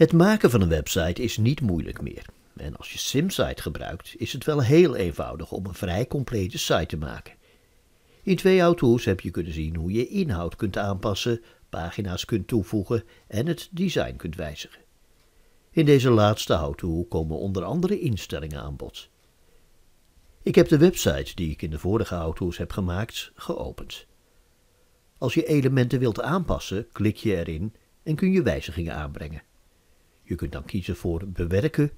Het maken van een website is niet moeilijk meer. En als je SimSite gebruikt, is het wel heel eenvoudig om een vrij complete site te maken. In twee auto's heb je kunnen zien hoe je inhoud kunt aanpassen, pagina's kunt toevoegen en het design kunt wijzigen. In deze laatste auto komen onder andere instellingen aan bod. Ik heb de website die ik in de vorige auto's heb gemaakt geopend. Als je elementen wilt aanpassen, klik je erin en kun je wijzigingen aanbrengen. Je kunt dan kiezen voor bewerken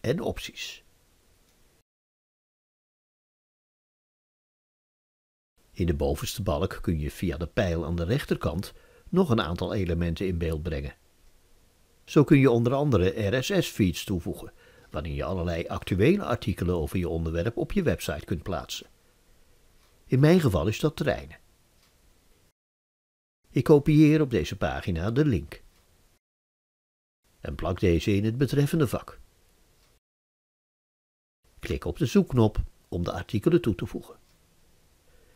en opties. In de bovenste balk kun je via de pijl aan de rechterkant nog een aantal elementen in beeld brengen. Zo kun je onder andere RSS-feeds toevoegen, waarin je allerlei actuele artikelen over je onderwerp op je website kunt plaatsen. In mijn geval is dat treinen. Ik kopieer op deze pagina de link en plak deze in het betreffende vak. Klik op de zoekknop om de artikelen toe te voegen.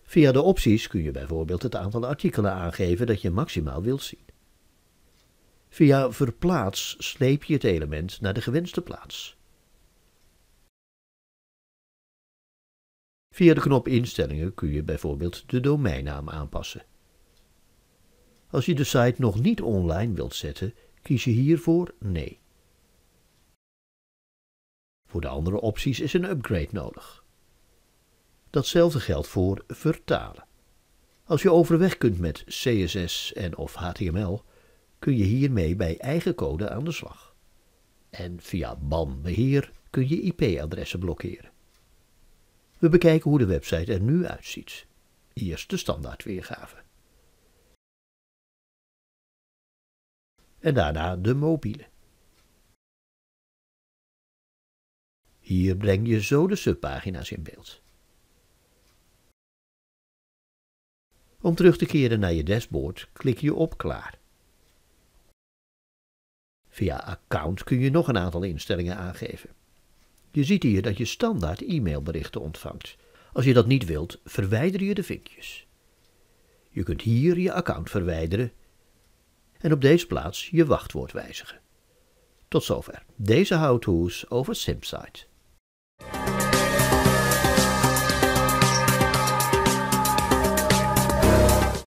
Via de opties kun je bijvoorbeeld het aantal artikelen aangeven dat je maximaal wilt zien. Via verplaats sleep je het element naar de gewenste plaats. Via de knop instellingen kun je bijvoorbeeld de domeinnaam aanpassen. Als je de site nog niet online wilt zetten, kies je hiervoor Nee. Voor de andere opties is een upgrade nodig. Datzelfde geldt voor vertalen. Als je overweg kunt met CSS en of HTML, kun je hiermee bij eigen code aan de slag. En via ban beheer kun je IP-adressen blokkeren. We bekijken hoe de website er nu uitziet. Eerst de standaardweergave. en daarna de mobiele. Hier breng je zo de subpagina's in beeld. Om terug te keren naar je dashboard klik je op Klaar. Via Account kun je nog een aantal instellingen aangeven. Je ziet hier dat je standaard e-mailberichten ontvangt. Als je dat niet wilt, verwijder je de vinkjes. Je kunt hier je account verwijderen en op deze plaats je wachtwoord wijzigen. Tot zover deze how-to's over SimSite.